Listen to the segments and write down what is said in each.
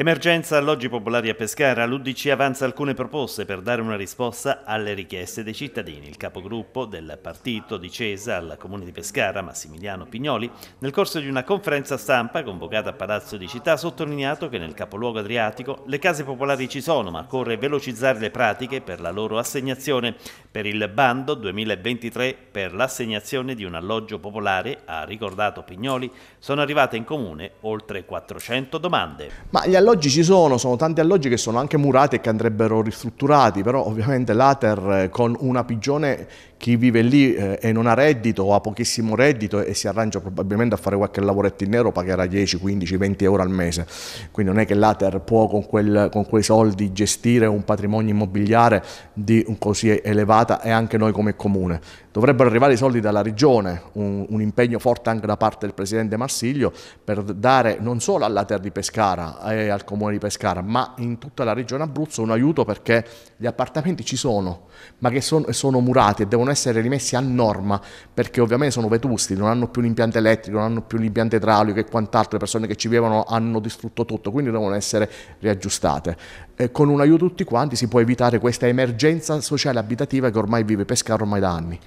Emergenza alloggi popolari a Pescara, l'Udc avanza alcune proposte per dare una risposta alle richieste dei cittadini. Il capogruppo del partito di Cesa al comune di Pescara, Massimiliano Pignoli, nel corso di una conferenza stampa convocata a Palazzo di Città ha sottolineato che nel capoluogo adriatico le case popolari ci sono, ma occorre velocizzare le pratiche per la loro assegnazione per il bando 2023 per l'assegnazione di un alloggio popolare, ha ricordato Pignoli, sono arrivate in comune oltre 400 domande. Ma gli alloggi ci sono, sono tanti alloggi che sono anche murati e che andrebbero ristrutturati, però ovviamente l'Ater eh, con una pigione chi vive lì eh, e non ha reddito o ha pochissimo reddito e si arrangia probabilmente a fare qualche lavoretto in nero pagherà 10, 15, 20 euro al mese. Quindi non è che l'Ater può con, quel, con quei soldi gestire un patrimonio immobiliare di così elevata e anche noi come comune. Dovrebbero arrivare i soldi dalla regione, un, un impegno forte anche da parte del presidente Marsiglio per dare non solo all'Ater di Pescara e al comune di Pescara, ma in tutta la regione Abruzzo un aiuto perché gli appartamenti ci sono, ma che sono, sono murati e devono devono essere rimessi a norma, perché ovviamente sono vetusti, non hanno più l'impianto elettrico, non hanno più l'impianto idraulico e quant'altro, le persone che ci vivono hanno distrutto tutto, quindi devono essere riaggiustate. E con un aiuto tutti quanti si può evitare questa emergenza sociale abitativa che ormai vive Pescara ormai da anni.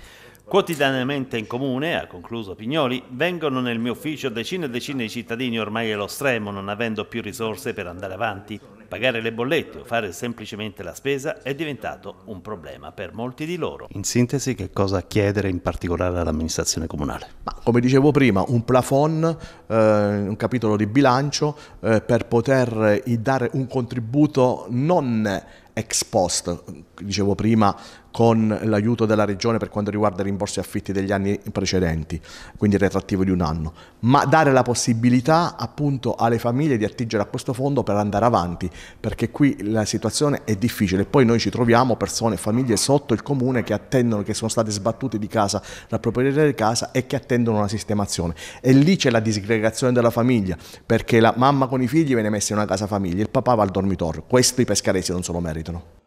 Quotidianamente in comune, ha concluso Pignoli, vengono nel mio ufficio decine e decine di cittadini ormai allo stremo, non avendo più risorse per andare avanti. Pagare le bollette o fare semplicemente la spesa è diventato un problema per molti di loro. In sintesi, che cosa chiedere in particolare all'amministrazione comunale? Ma, come dicevo prima, un plafond, eh, un capitolo di bilancio eh, per poter eh, dare un contributo non ex post, dicevo prima, con l'aiuto della Regione per quanto riguarda i rimborsi affitti degli anni precedenti, quindi il retrattivo di un anno, ma dare la possibilità appunto alle famiglie di attingere a questo fondo per andare avanti perché qui la situazione è difficile. Poi noi ci troviamo persone, famiglie sotto il comune che attendono, che sono state sbattute di casa, dal proprietario di casa e che attendono una sistemazione. E lì c'è la disgregazione della famiglia, perché la mamma con i figli viene messa in una casa famiglia, il papà va al dormitorio. Questo i pescaresi non se lo meritano.